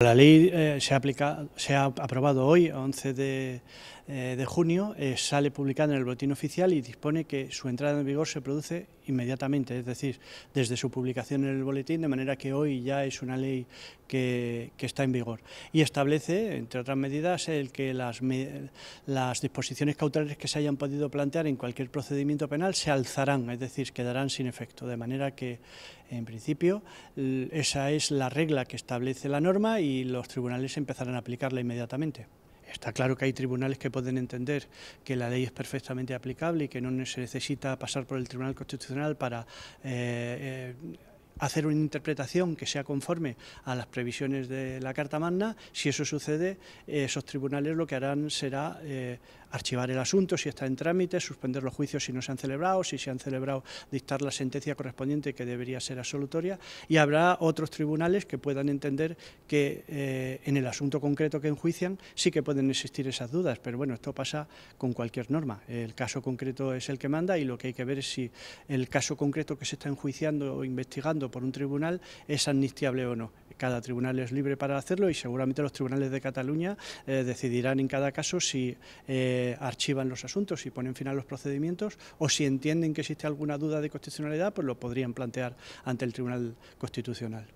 La ley eh, se, ha se ha aprobado hoy, 11 de, eh, de junio eh, sale publicada en el Boletín Oficial y dispone que su entrada en vigor se produce inmediatamente, es decir, desde su publicación en el Boletín, de manera que hoy ya es una ley que, está en vigor. Y establece, entre otras medidas, el que las, las disposiciones cautelares que se hayan podido plantear en cualquier procedimiento penal se alzarán, es decir, quedarán sin efecto, de manera que, en principio, esa es la regla que establece la norma y los tribunales empezarán a aplicarla inmediatamente. Está claro que hay tribunales que pueden entender que la ley es perfectamente aplicable y que no se necesita pasar por el Tribunal Constitucional para eh, eh, hacer una interpretación que sea conforme a las previsiones de la Carta Magna. Si eso sucede, eh, esos tribunales lo que harán será eh, archivar el asunto si está en trámite, suspender los juicios si no se han celebrado, si se han celebrado, dictar la sentencia correspondiente que debería ser absolutoria y habrá otros tribunales que puedan entender que eh, en el asunto concreto que enjuician sí que pueden existir esas dudas, pero bueno, esto pasa con cualquier norma. El caso concreto es el que manda y lo que hay que ver es si el caso concreto que se está enjuiciando o investigando por un tribunal es amnistiable o no. Cada tribunal es libre para hacerlo y seguramente los tribunales de Cataluña eh, decidirán en cada caso si eh, archivan los asuntos, si ponen fin a los procedimientos o si entienden que existe alguna duda de constitucionalidad, pues lo podrían plantear ante el Tribunal Constitucional.